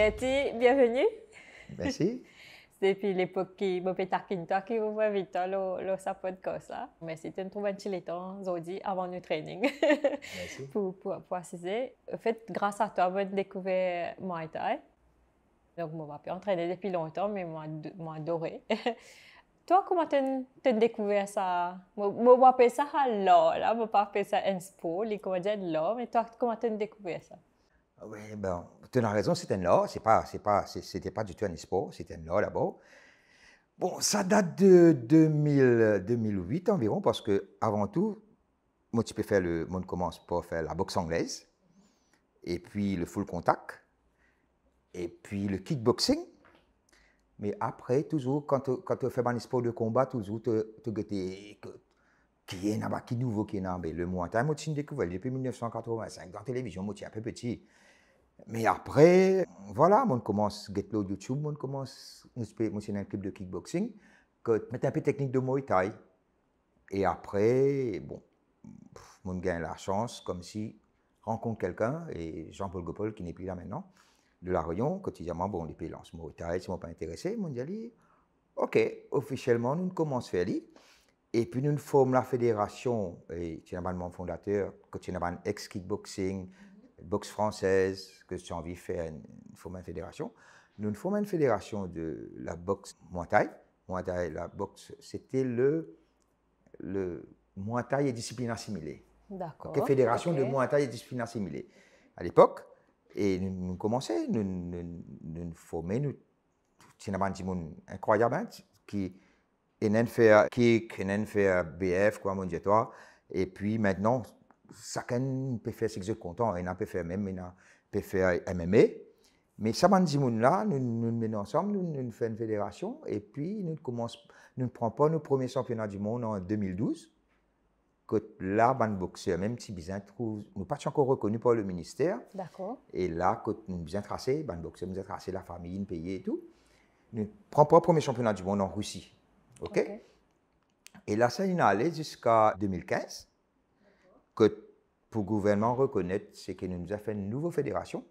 Betty, bienvenue. Merci. Ben, c'est Depuis l'époque qui m'a fait toi qui vous voit vite le le sa podcast là. Mais c'était une trouvaille un petit temps aujourd'hui avant le training. Merci. Ben, pour pour pour assister. En fait, grâce à toi, j'ai découvert Muay Thai. Donc, moi, je pas entraîner depuis longtemps, mais moi, moi adoré. Toi, comment tu as découvert ça Moi, je ça là, là, je pas ça un sport, les comédiens là, mais toi, comment tu as découvert ça ah oui, ben, tu as raison, c'était un lot. c'est pas, c'est pas, c'était pas du tout un espoir, c'était un lot là-bas. Bon, ça date de 2000, 2008 environ, parce que avant tout, moi, tu peux faire le, monde commence pour faire la boxe anglaise, et puis le full contact, et puis le kickboxing. Mais après, toujours, quand tu fais un sport de combat, toujours, tu qui est là-bas, qui nouveau, qui est là-bas. Ben, le Muay Thai, moi, je découvert depuis 1985. Dans la télévision, moi, je un peu petit. Mais après, voilà, on commence Get faire YouTube, on commence, un club de kickboxing, que un peu de technique de Muay Thai. Et après, bon, on gagne la chance, comme si rencontre quelqu'un, et Jean-Paul Gopol, qui n'est plus là maintenant, de la Réunion, quotidiennement, bon, les pays Muay Thai, si on pas intéressé, on dit, ok, officiellement, on commence à faire et puis nous forme la fédération, et mon fondateur, que un ex-kickboxing, boxe française, que j'ai envie de faire une, forme fédération. Nous une une fédération de la boxe Muay Thai. la boxe, c'était le, le Muay Thai et discipline assimilée. D'accord. Okay, fédération de Muay Thai et discipline assimilée. À l'époque, et nous, commençait, commençons, nous, nous, nous nous, incroyable, hein, qui, et faire BF, quoi, mon Dieu, toi. Et puis maintenant, chacun peut faire ce qu'il est content. Il peut même, il MMA. Mais ça, là, nous nous menons ensemble, nous, nous faisons une fédération et puis nous commence, nous prenons pas nos premiers championnats du monde en 2012. Que là, ban boxeur, même si bien trouve, nous pas encore reconnu par le ministère. D'accord. Et là, quand nous bien tracé, boxeur, nous tracé la famille, nous pays et tout. Nous prenons pas le premier championnat du monde en Russie. OK? Et là, ça, il est allé jusqu'à 2015 que pour le gouvernement reconnaître, c'est qu'il nous a fait une nouvelle fédération,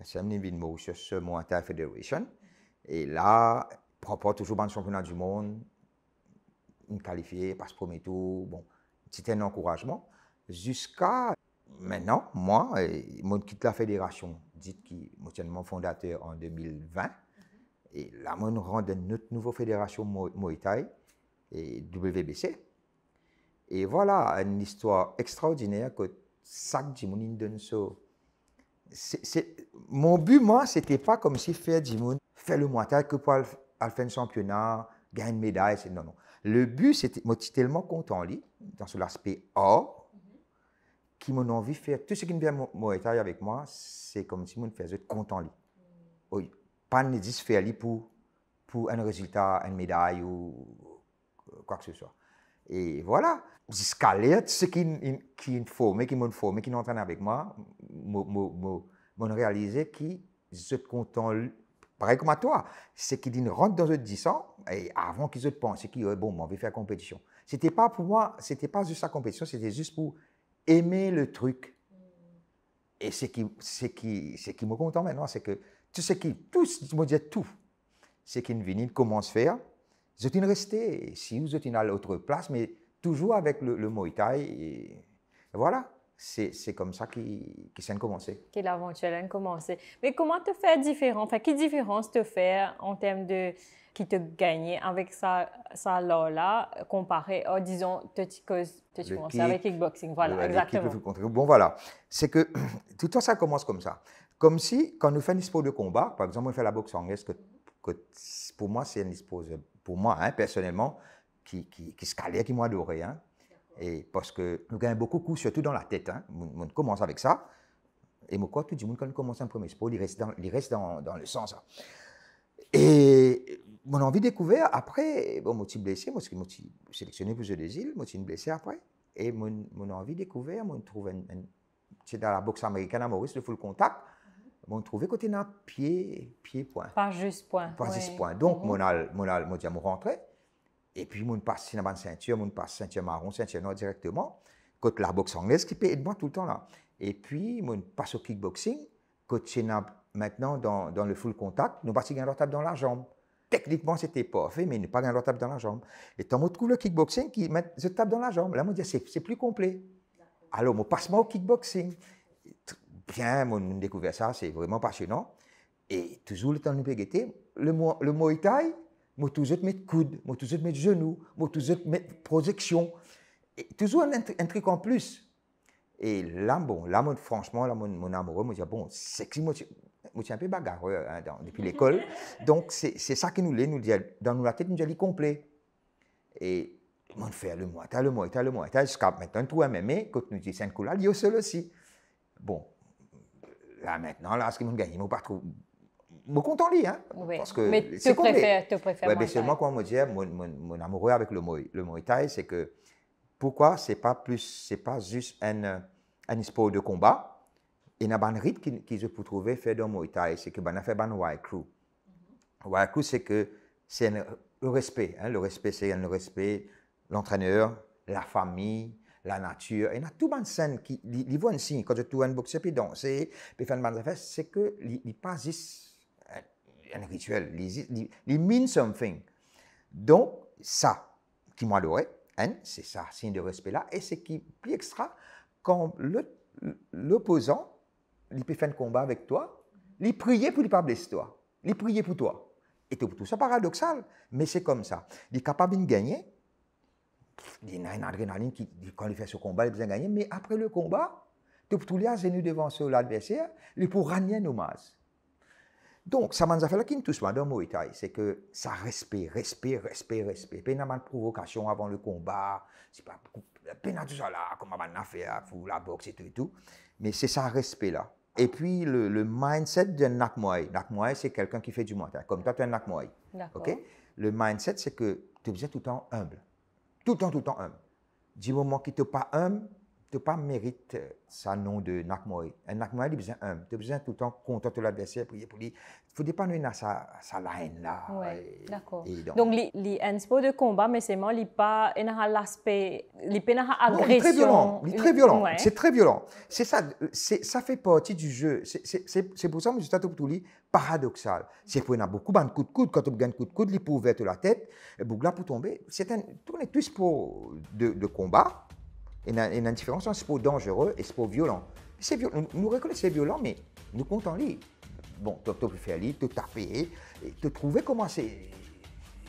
c'est ce Monta Federation. Et là, propre toujours dans le championnat du monde, une qualifiée, passe premier tour, bon, c'était un encouragement. Jusqu'à maintenant, moi, je quitte la fédération, dit qui est mon fondateur en 2020. Et là, je rentre dans notre nouvelle fédération Muay et WBC. Et voilà une histoire extraordinaire que Sak Jimoun Indonso. Mon but, moi, c'était pas comme si faire Jimoun, fait le moins que pour aller faire un championnat, gagner une médaille. Non, non. Le but, c'était, moi, j'étais tellement content, dans l'aspect or, qui m'ont envie de faire tout ce qui me vient mon état avec moi, c'est comme si je faisais content. Li. Oui, pas ne dis faire pour, pour un résultat, une médaille ou quoi que ce soit. Et voilà. Jusqu'à là, ce qui, qui m'ont formé, qui m'ont qui avec moi, m'ont réalisé qui je content, pareil comme à toi, c'est une rentrent dans le 10 ans, et avant qu'ils pensent qui bon, on va faire compétition. C'était pas pour moi, c'était pas juste la compétition, c'était juste pour aimer le truc. Et ce qui, ce qui, ce qui me content maintenant, c'est que tout ce qui, tous, me disais tout, c'est qu'ils viennent, comment se faire, je suis resté, si je suis à l'autre place, mais toujours avec le, le Muay Thai. Et voilà, c'est comme ça qui, ça s'est commencé. Que l'aventure a commencé. Mais comment te faire différent, enfin, quelle différence te faire en termes de qui te gagnait avec ça, ça là, comparé à, oh, disons, tu commences avec kickboxing. Voilà, exactement. bon, voilà. C'est que tout ça commence comme ça. Comme si, quand nous fait un sport de combat, par exemple, on fait la boxe anglaise, que, que pour moi, c'est un sport pour moi, hein, personnellement, qui, qui, qui se qui m'a adoré. Hein. Et parce que nous gagnons beaucoup de coups, surtout dans la tête. Hein. On, commence avec ça. Et mon corps, tout le monde, quand on commence un premier sport, il reste dans, il reste dans, le sens. Hein. Et mon envie découvert, après, bon, je suis blessé, je suis sélectionné pour jeu des îles, je suis blessé après. Et mon, envie découvert, je trouve, c'est dans la boxe américaine à Maurice, le full contact on trouvé côté na pied, pied point. Pas juste point. Pas juste point. Donc, monal, mhm. monal, mon al, mon rentre rentré. Et puis, on passe dans la ceinture, mon passe ceinture marron, ceinture noire directement. Côté la boxe anglaise qui paye moi tout le temps là. Et puis, mon passe au kickboxing. Côté maintenant dans, le full contact, nous pas un table dans la jambe. Techniquement, c'était pas fait, mais nous pas un table dans la jambe. Et tant on trouve le kickboxing qui met la table dans la jambe. Là, on dit c'est plus complet. Alors, on passe moi au kickboxing bien, on découvert ça, c'est vraiment passionnant. Et toujours le temps de nous guetter, le mot, le mot Thai, moi toujours mettre coude, moi toujours mettre genou, moi toujours mettre projection. Et toujours un, truc en plus. Et là, bon, là, franchement, là, mon, mon amoureux, moi, dit « bon, sexy, moi, je suis un peu bagarreux hein, depuis l'école. Donc, c'est ça qui nous l'est, nous, dans la tête, nous, dit complet. Et mon fait le mois, le mois, le mois, jusqu'à maintenant, tout hein, mémé, quand nous dit un là, il y a seul aussi. Bon, Là, maintenant, là, ce qu'ils m'ont gagné, ils m'ont pas trop. content lui, hein. Oui. Parce que mais c'est te préfères, te préfères. Ouais, mais seulement quoi, moi, dire, mon, mon, mon, amoureux avec le Muay, le Muay Thai, c'est que pourquoi c'est pas plus, c'est pas juste un, euh, un sport de combat. Et y a un rythme qu'ils qui peuvent trouver faire dans le Muay Thai, c'est que ben, a fait un ben, Wai Crew. Mhm. Wai Crew, c'est que c'est euh, le respect. Hein, le respect, c'est le respect, l'entraîneur, la famille, la nature. il y a tout un signe qui, li, li un signe quand je tourne un boxe c'est danse, pi que faire une se c'est que rituel, il ils mean something. ça ça, qui m'a adoré, hein, c'est ça, signe de là. Et et qui plus extra, quand quand l'opposant, peut faire un combat avec toi, il prie pour ne pas blesser toi, il prie pour toi. Et tout ça paradoxal, mais c'est comme ça. Il est capable de gagner, il y a une adrénaline qui, quand il fait ce combat, il besoin a de gagner. Mais après le combat, Tuptulia est venu devant l'adversaire, il pourra rien nous Donc, ça m'a fait la tous dans Muay Thai, c'est que ça respect, respect, respect, respect. il y a une provocation avant le combat, c'est pas peine tout ça là, comment on a fait pour la boxe et tout Mais c'est ça respect là. Et puis, le, mindset d'un Nakmoy. Nakmoy, c'est quelqu'un qui fait du mental. Comme toi, tu es un Nakmoy. Okay? Le mindset, c'est que tu es tout le temps humble. tout temps, tout temps homme. Du moment qu'il n'est pas homme, ne mérite pas mérite euh, ça nom de Nakmoy. Un Nakmoy, il besoin besoin tout le temps contacter l'adversaire, pour lui. Il ne faut pas nous sa, sa haine là. Oui, d'accord. Donc, un sport de combat, mais c'est il n'y a pas l'aspect, il Il est très violent. C'est très violent. C'est ça, ça fait partie du jeu. C'est pour ça que je suis paradoxal. C'est pour a beaucoup de coups de coude. Quand on gagne coup de coude, il peut ouvrir la tête, bougla pour tomber. C'est un, tout plus pour de combat. Il y a une différence entre ce sport dangereux et sport violent. C'est violent. Nous, nous que c'est violent, mais nous comptons lui. Bon, tu peux faire lui, te taper, te trouver comment c'est.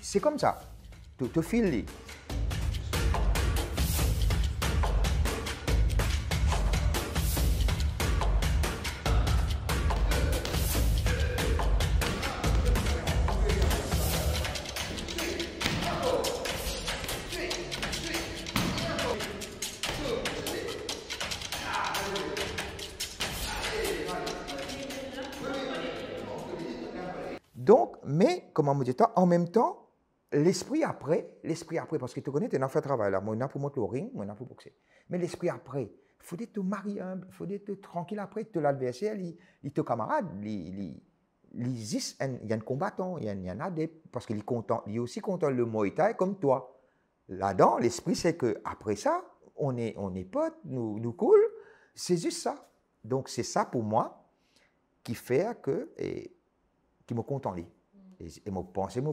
C'est comme ça. Tu te files en même temps, l'esprit après, l'esprit après, parce que tu connais, tu as fait travail Moi, pour monter au ring, pour boxer. Mais l'esprit après, faut être marié il hein, faut être tranquille après, te l'adversaire, il, il te camarade, il, il, hein. il y a un combattant, il y a, des, parce qu'il est content, il aussi content le mot est comme toi. Là-dedans, l'esprit, c'est que ça, on est, on est potes, nous, nous cool, c'est juste ça. Donc, c'est ça pour moi qui fait que, et, qui me compte et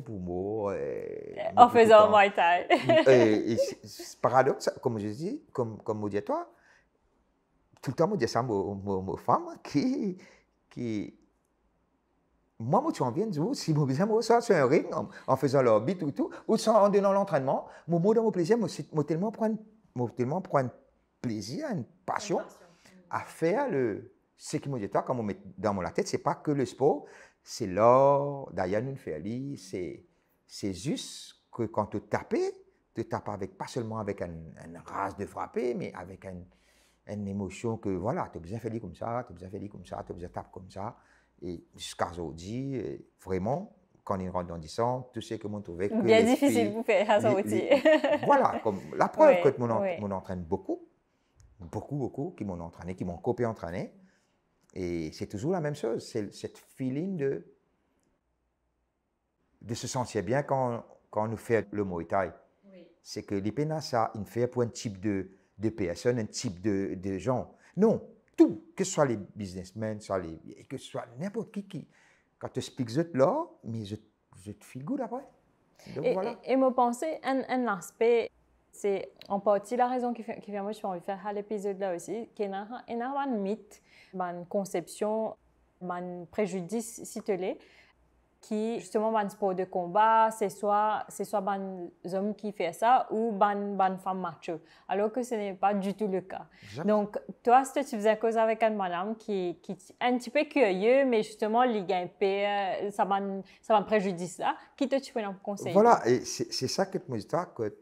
pour moi. Euh, en faisant Muay Thai. et, c'est paradoxe, comme je dis, comme, comme à toi, tout le temps, je dis ça à mes femmes qui. qui moi, moi, tu en viens, où, si mon besoin, moi, ça, c'est un rythme, en, faisant leur beat ou tout, ou sans, en donnant l'entraînement, mon mot dans mon plaisir, moi, tellement prendre, moi, tellement prendre plaisir, une passion, passion, à faire le, ce qui me dit, toi, quand on met dans la tête, c'est pas que le sport, c'est l'or, Diane Ferli, c'est juste que quand tu tapes, tu tapes avec, pas seulement avec une un race de frapper, mais avec une émotion que voilà, tu as bien fait comme ça, tu as bien fait comme ça, tu as bien tapé comme ça. Et jusqu'à aujourd'hui, euh, vraiment, quand il rentrent dans 10 ans, tout ce que mon trouvé que. Bien difficile vous faire à aussi. voilà, comme la preuve que mon, mon entraîne beaucoup, beaucoup, beaucoup, qui m'ont entraîné, qui m'ont copié entraîné. Et c'est toujours la même chose, c'est cette feeling de, de se sentir bien quand, quand on nous fait le mot Thai. C'est que l'IPNA, ça, il fait pour un type de, de personnes, un type de, de gens. Non, tout, que ce soit les businessmen, les, que ce soit n'importe qui, qui. Quand tu expliques ça, là, mais je, je te feel good après. et, et, me penser un, un aspect c'est en partie la raison qui fait, qui fait moi, je suis faire l'épisode-là aussi, qu'il y a un mythe, une conception, un préjudice, si tu l'es, qui justement un sport de combat, c'est soit c'est soit ban homme qui fait ça ou ban ban femme macho. Alors que ce n'est pas du tout le cas. Donc toi, si tu faisais cause avec une madame qui qui un petit peu curieux, mais justement il a euh, ça ban ça ban préjudice là, qui te tu peux conseiller. Voilà, et c'est ça que je dis que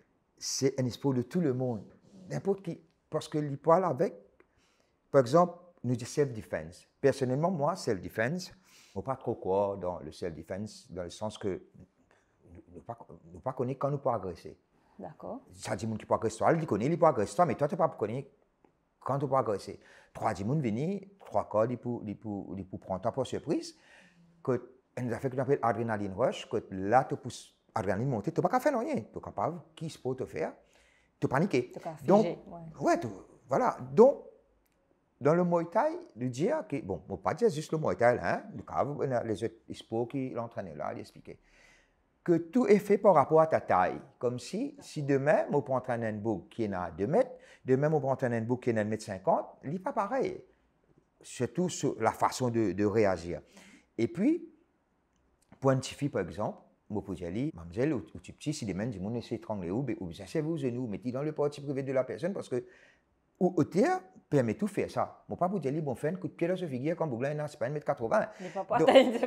c'est un espoir de tout le monde, n'importe qui, parce que parle avec, par exemple, nous dit self-defense. Personnellement, moi, self-defense, je ne pas trop quoi dans le self-defense, dans le sens que nous pas, ne pas connaître quand nous pouvons agresser. D'accord. Ça dit, qui pas agresser toi, il connaît, il pas agresser mais toi, tu pas connaître quand tu peux agresser. Trois dix monde venir, trois corps, ils pour, pour, prendre toi pour surprise, que nous a fait ce qu'on appelle adrénaline rush, que là, tu pousses monté, tu n'as pas à faire rien, tu es capable, qui se peut te faire, te paniquer. Donc, ouais. ouais tu, voilà. Donc, dans le Muay Thai, de dire bon, on ne pas dire juste le Muay Thai, hein, le capable, les autres sports qui l'entraînaient là, l'expliquer. Que tout est fait par rapport à ta taille. Comme si, si demain, on entraîner un book qui est à 2 mètres, demain, on entraîner un book qui est à 1 mètre 50, il n'est pas pareil. Surtout sur la façon de, réagir. Et puis, un par exemple, Mopo dire, mademoiselle, ou, tu petit, si demain, du monde se étranglé, eh, ou, ben, ou ça c'est vous, nous, mettez dans le parti privé de la personne, parce que, ou au terre, permet tout faire ça. pas pas dire, bon, fait que coup de pied dans ce figure, quand vous l'avez, c'est pas 1m80.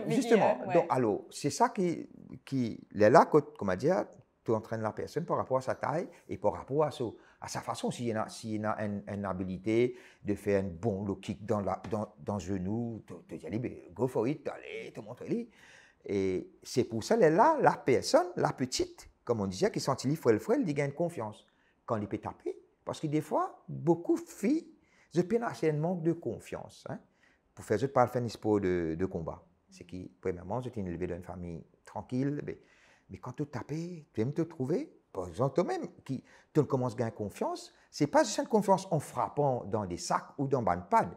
justement, donc, alors, c'est ça qui, qui, les là, comment dire, tu entraînes la personne par rapport à sa taille et par rapport à, à sa façon. S'il y en a, a une, habilité de faire un bon low kick dans, la, dans, dans le genou, tu dis, ben, go for it, allez, te montre-lui. Et c'est pour ça, là, la personne, la petite, comme on disait, qui sentit le frêle frêle, il gagne confiance. Quand il peut taper, parce que des fois, beaucoup de filles, je pénage un manque de confiance. Hein, pour faire, ce parle faire un sport de, de combat. C'est qui, premièrement, je élevé dans une famille tranquille, mais, quand tu tapes, tu aimes te trouver, par exemple, toi-même, qui, tu commences à gagner confiance, n'est pas juste une confiance en frappant dans des sacs ou dans une pad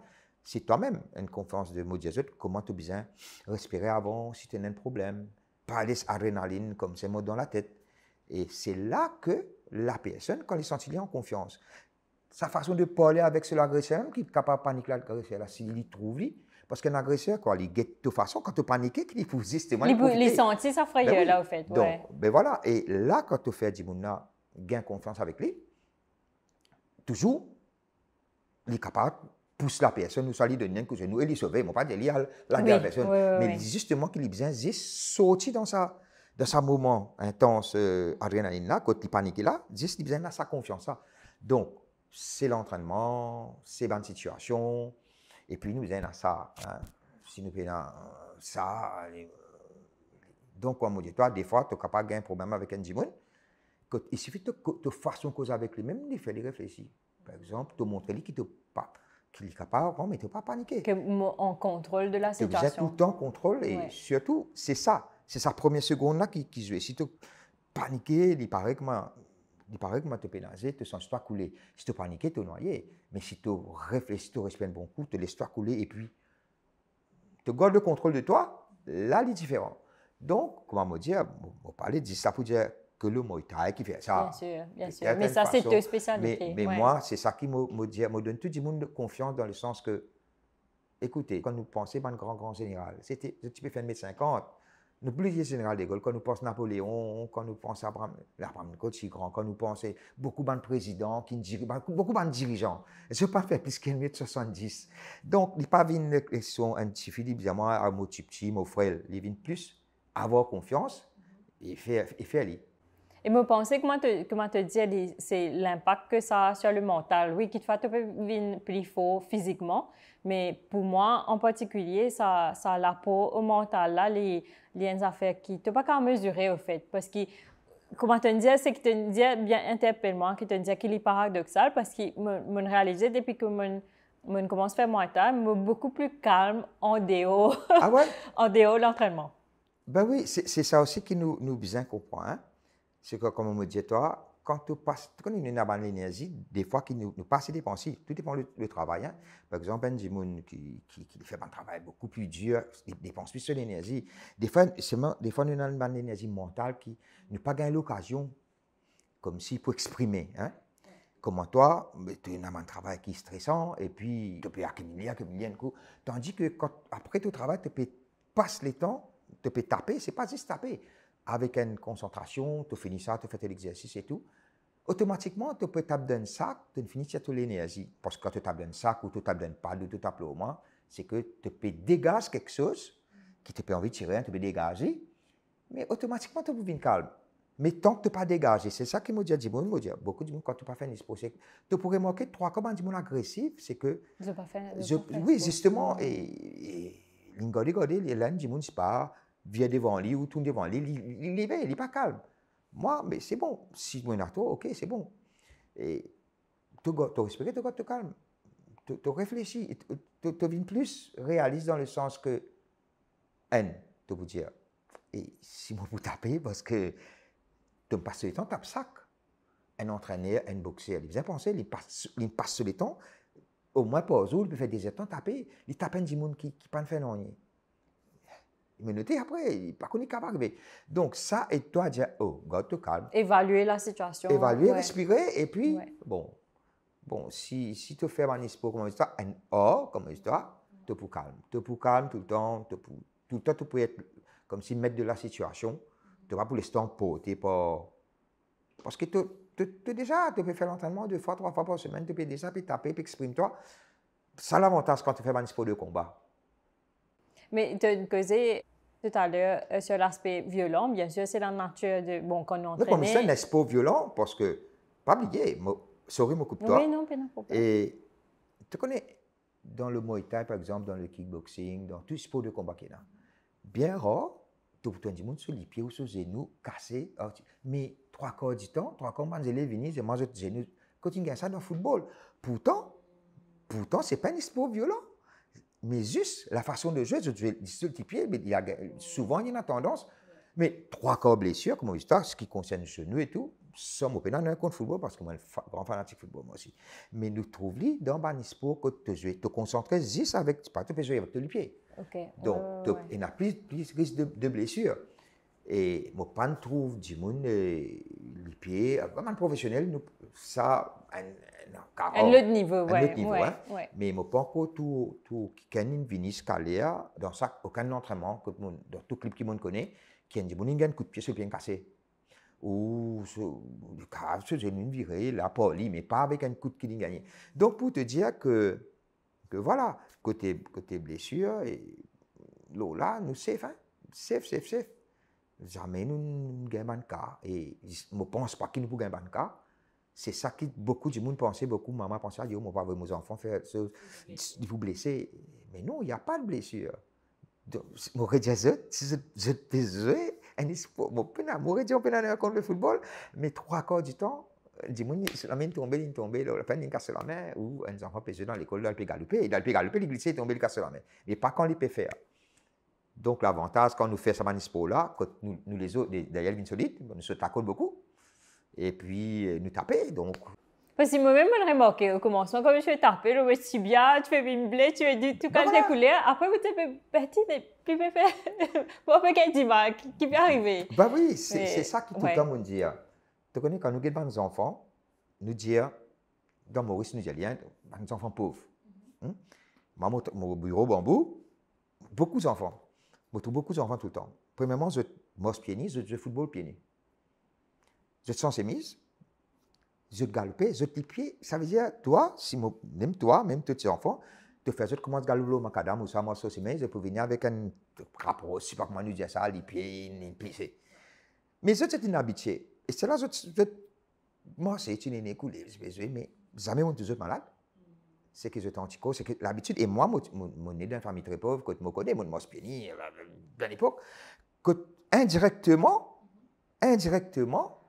si toi-même, une confiance de mots diazote, comment tu besoin respirer avant si tu as un problème, pas d'adrénaline l'adrénaline comme ces mots dans la tête. Et c'est là que la personne, quand elle est en confiance, sa façon de parler avec l'agresseur, agresseur, qui est capable de paniquer l'agresseur, s'il y trouve, lui, parce qu'un agresseur, quand il guette de toute façon, quand tu paniques, il faut justement. Les sentiers ça frayeux, ben euh, là, au fait. Donc, ben voilà. Et là, quand tu fais Dimouna, gain confiance avec lui, toujours, il est capable pousse la personne, nous salit de rien que nous, et lui sauver, pas ne pas à la oui, personne. Mais justement, qu'il besoin de sortir dans sa, dans sa moment intense, euh, adrénaline là, quand il panique là, juste, il besoin de sa confiance Donc, c'est l'entraînement, c'est bonne situation, et puis nous avons ça. Hein. Si nous avons euh, ça, euh, donc, comme on dit, toi, des fois, tu n'as pas un problème avec un démon. Il suffit de, faire son cause avec lui, même de faire les réfléchir. Par exemple, te montrer lui te qu'il est capable comment mais tu pas paniquer. en contrôle de la situation. Tu êtes tout le temps en contrôle et surtout, c'est ça. C'est sa première seconde là qui, qui joue. Si tu paniques, il paraît que moi, il paraît que te te sens toi couler. Si tu paniques, tu es noyé. Mais si tu réfléchis, tu respectes un bon coup, tu laisses toi couler et puis tu gardes le contrôle de toi, là, il est différent. Donc, comment me dire, on parler de ça pour dire que le Muay qui fait ça. Bien sûr, bien sûr. Mais ça, c'est deux spécialités. Mais, moi, c'est ça qui me, me, donne tout du monde confiance dans le sens que, écoutez, quand nous pensons à un grand, grand général, c'était un petit peu fin de 50 nous plusieurs général de Gaulle, quand nous pensons Napoléon, quand nous pensons Abraham, Abraham Grand, quand nous pensons beaucoup de présidents, qui dirige bah, beaucoup de dirigeants, je veux pas fait plus qu'un 70. Donc, il n'y a pas une question un petit Philippe, évidemment, à mon petit, mon frère, il vient plus avoir confiance et faire, et et me penser comment te, te dire, c'est l'impact que ça a sur le mental. Oui, qu'il fait te vivre plus fort physiquement, mais pour moi en particulier, ça, ça la peau au mental, là, les, les affaires qui te pas qu'à mesurer au fait. Parce que, comment te dire, c'est que te dire, bien interpellement, que te dire qu'il est paradoxal, parce que je réalisais depuis que je commence à faire moins tard, mais beaucoup plus calme en déo, ah en déo l'entraînement. Ben oui, c'est ça aussi qui nous, nous bien hein. comprend c'est comme on me dit, toi, quand tu passes quand connais a une l'énergie des fois, qui nous, nous passe des pensées, tout dépend du travail. Hein. Par exemple, un qui, qui, qui, fait un travail beaucoup plus dur, il dépense plus de l'énergie. Des fois, des fois, nous une énergie mentale qui n'a pas gagné l'occasion, comme si, pour exprimer. Hein. Comme toi, tu as un travail qui est stressant, et puis tu peux accumuler, accumuler un coup. Tandis que quand, après ton travail, tu peux passer le temps, tu peux taper, c'est pas juste taper avec une concentration, tu finis ça, tu fais l'exercice et tout, automatiquement, tu peux taper dans un sac, tu finis tout l'énergie. Parce que quand tu tapes dans un sac ou tu tapes dans une tout ou tu tapes au moins, c'est que tu peux dégager quelque chose qui te fait envie de tirer, tu peux dégager, mais automatiquement, tu deviens calme. Mais tant que tu pas dégagé, c'est ça qui me dit, bon, me dit, beaucoup de gens, quand tu pas fait un expo, tu pourrais manquer trois commandes. du agressif, c'est que. Je pas fait, oui, justement, et, et, et, et, et, pas vient devant lui ou tourne devant lui, il est il n'est pas calme. Moi, mais c'est bon. Si je à toi, ok, c'est bon. Et tu respectes, tu te calme. Tu réfléchis, tu deviens plus réaliste dans le sens que haine, tu vous dire. Et si moi vous tapez, parce que tu passes le temps, tape sac. Un entraîneur, un boxeur, il faisait penser, il passe, passe le temps, au moins pas aux autres, il faire des temps taper, il tape un monde qui, qui pas fait rien. Il me notait après, il pas connu capable arriver. Donc ça, et toi, dire, oh, garde te calme. Évaluer la situation. Évaluer, respirer, et puis, bon, bon, si, si tu fais un sport comme histoire, un or comme histoire, tu peux calme. Tu peux calme tout le temps, tout le temps, tu peux être comme si mettre de la situation, tu vas pour l'instant porter pas. Parce que tu déjà, tu peux faire l'entraînement deux fois, trois fois par semaine, tu peux déjà, puis taper, puis exprime-toi. Ça, l'avantage quand tu fais un sport de combat mais tu as causé tout à l'heure euh, sur l'aspect violent, bien sûr, c'est la nature de, bon, qu'on entraîne. Mais comme ça, n'est pas violent, parce que, pas oublier, sorry, me coupe-toi. Oui, non, non, Et tu connais, dans le Muay Thai, par exemple, dans le kickboxing, dans tout sport de combat qu'il y a, bien rare, tu as du monde sur les pieds ou sur les genoux, cassés. Mais trois quarts du temps, trois quarts, man, les venir, moi manger les genoux. Quand tu gagnes ça dans le football. Pourtant, pourtant, c'est pas un sport violent mais juste la façon de jouer, je du pied, mais il y souvent il y a une tendance. Mais trois corps blessures, comme on dit, ce qui concerne le genou et tout, sommes au un un contre football parce que moi, je suis un grand fanatique de football moi aussi. Mais nous trouvons dans le que tu jouer te concentrer juste avec, tu peux jouer avec le pied. Donc, il ouais. y a plus, plus risque de, de blessure. Et moi, pas trouve du monde, euh, le pied, vraiment professionnel, nous, ça, un autre niveau ouais, autre niveau ouais, hein. ouais. mais est panko tout tout vinis dans ça aucun entraînement que mon dans tout clip qui mon connaît qui a un coup de pied sur bien cassé ou le ce sur une virée la poli mais pas avec un coup de killing gagné donc pour te dire que que voilà côté côté blessure et là nous safe hein safe safe safe jamais nous gagnons un cas et je ne pense pas qu'il nous gagne un cas c'est ça que beaucoup du monde pensait, beaucoup maman pensait, oh mon papa veut mes enfants faire ça, vous blesser. Mais non, il n'y a pas de blessure. Mon je te jouer un espoir, mon pena, mon on à contre le football, mais trois quarts du temps, du monde, la main tombée, il tombée, la il la main, ou un enfant peut dans l'école, il peut galoper, il peut galoper, il glisse, il tombe, il casse la main. Mais pas quand il peut faire. Donc l'avantage, quand nous faisons ce manisport-là, quand nous, les autres, d'ailleurs, solides, nous se tacons beaucoup, et puis euh, nous taper. Donc, parce que moi-même, je remarquais au commencement, quand je suis taper, je me suis bien, tu fais une blé, tu fais du tout quand ben voilà. coulé. Après, vous êtes petit, puis vous faites, bon, fait dit ce bah, qui peut arriver. Ben oui, c'est ça qui tout le temps me dit. Tu connais, quand nous avons des enfants, nous disons, dans Maurice, nous disons, bah, nos enfants pauvres. Maman, hein? mon bureau bambou, beaucoup d'enfants. Je trouve beaucoup d'enfants tout le temps. Premièrement, je suis pieds je joue football pieds je te sens émise, je te galopais, je te pied. Ça veut dire, toi, si même toi, même tous tes enfants, te faire, je commence à galoper au macadam ou ça, moi, ça, mais je peux venir avec un rapport, je sais pas comment nous dire ça, les pieds, les pieds. Mais je une habitude. Et c'est là, je, te. moi, c'est une année coulée, mais jamais on suis malade c'est que je antico, c'est que l'habitude, et moi, mon né d'une famille très pauvre, quand je me connais, mon bien époque euh, euh, euh, l'époque, indirectement, indirectement,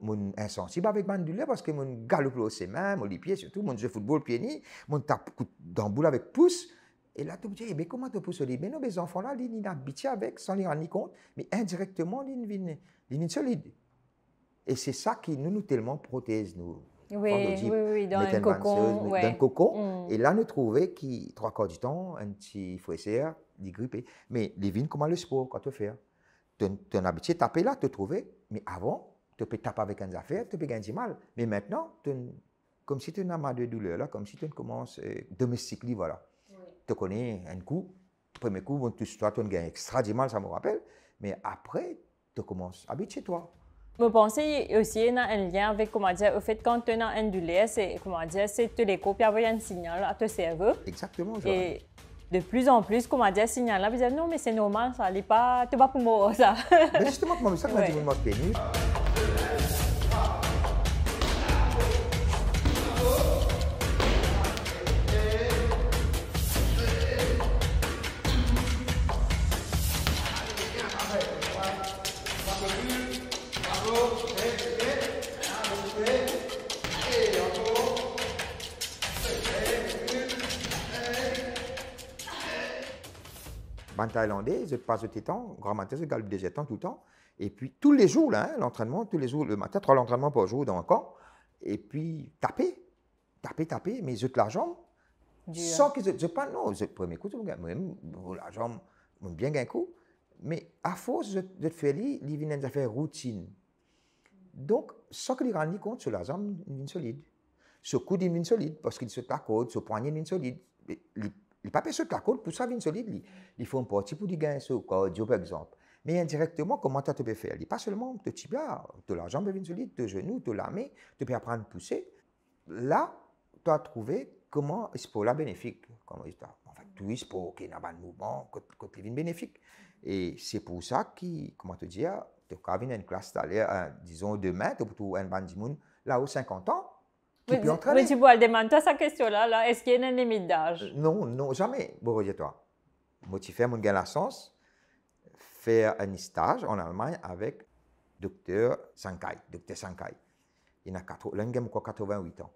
mon insensible avec douleur parce que mon galope au mains, mon pied surtout, mon jeu football pied ni, mon tape dans boule avec pouce. Et là, tu me dis, mais comment tu pousses les Mais non, mes enfants-là, ils sont avec, sans les rendre compte, mais indirectement, ils sont solides. Et c'est ça qui nous, nous tellement protège, nous. Oui, oui, oui, dans un cocon. Dans mm. Et là, nous trouvons qui trois quarts du temps, un petit fouesseur, il grippé. Mais les vignes, comment le sport, faire tu as habitué habitué taper là, te trouver. mais avant, tu peux taper avec une affaire, tu peux gagner mal. Mais maintenant, comme si tu n'as pas de douleur, là, comme si tu commences euh, domestiquer, voilà. Tu connais un coup, premier coup, tu, toi, tu gagnes extra du mal, ça me rappelle. Mais après, tu commences à habiter chez toi. Je pense aussi qu'il y a un lien avec comment dire, au fait quand tu as un douleur, c'est comment dire, c'est télécope, il y a un signal à ton cerveau. Exactement. Et de plus en plus, comment dire, signal là, vous non mais c'est normal, ça n'est pas, tu vas pour moi ça. Mais justement, c'est ça que je pas moi, thaïlandais, je passe le temps. grand matin, ils galbe des étangs tout le temps. Et puis tous les jours, là, hein, l'entraînement, tous les jours, le matin, trois entraînements par jour dans un camp. Et puis taper, taper, taper, mais je de la jambe. Sans qu'ils je, je pas, non, le premier coup, je même, la jambe, bien un coup. Mais à force, de faire ça, ils viennent de faire routine. Donc, sans qu'ils ne rendent compte, sur la jambe, une solide. Ce coude, une solide, parce qu'il se t'accorde, ce poignet, une solide. Il pas la colle pour ça, vient solide. Il faut un petit peu de gain cardio, par exemple. Mais indirectement, comment tu peux faire Il pas seulement de tibia, de la jambe vient solide, de genou, de la main, tu peux apprendre à pousser. Là, tu as trouvé comment ce pour la bénéfique. Comment ah, en fait, tout est sport qui n'a pas de mouvement, quand il bénéfique. Et c'est pour ça que, comment te dire, tu as une classe, hein, disons demain, tu as un bandimoun là haut 50 ans, qui peut entraîner. Oui, tu peux demander toi cette question-là. Là. Est-ce qu'il y a une limite d'âge euh, Non, non, jamais. Bon, regarde-toi. Moi, tu fais mon gars la chance faire un stage en Allemagne avec docteur Sankai, docteur Sankai. Il a 88 ans.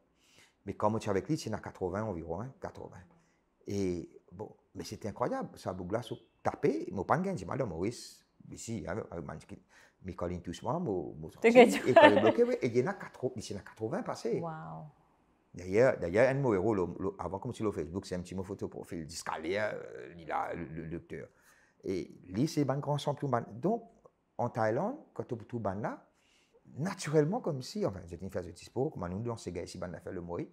Mais quand tu es avec lui, il a 80 environ, hein, 80. Et bon, mais c'était incroyable. Ça bougla sur tapé, mon pangain, j'ai mal au Maurice, ici, hein, avec Manchkin. Mais quand il moi, mon Et quand Et il y en a 80 passés. D'ailleurs, d'ailleurs, un de mes héros, avant comme sur le Facebook, c'est un petit mot photo profil, d'escalier, euh, il a le docteur. Et lui, c'est un grand champion. Donc, en Thaïlande, quand tu tout ban là, naturellement, comme si, enfin, j'ai une phase de dispo, comme nous, dans ces gars ici, ban fait le mori.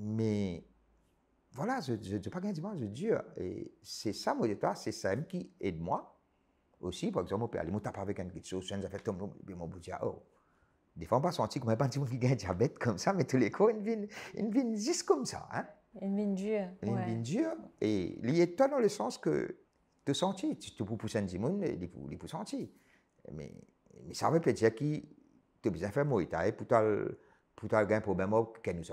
Mais voilà, je ne pas gagné du je Dieu. Et c'est ça, mon état, c'est ça qui aide moi aussi, par exemple, on peut aller avec un petit chose, on a fait tomber, puis on me dit, oh, des fois, on pas senti comme un petit qui gagne un diabète comme ça, mais tous les coups, une vine juste comme ça. Hein? Une vine dure. Une ouais. vine dure. Et est toi dans le sens que te sentis, tu te pousses un dimoun, il peut sentir. Mais, mais ça veut dire qu'il te besoin faire moitié pour toi pour t'as un problème, qu'elle nous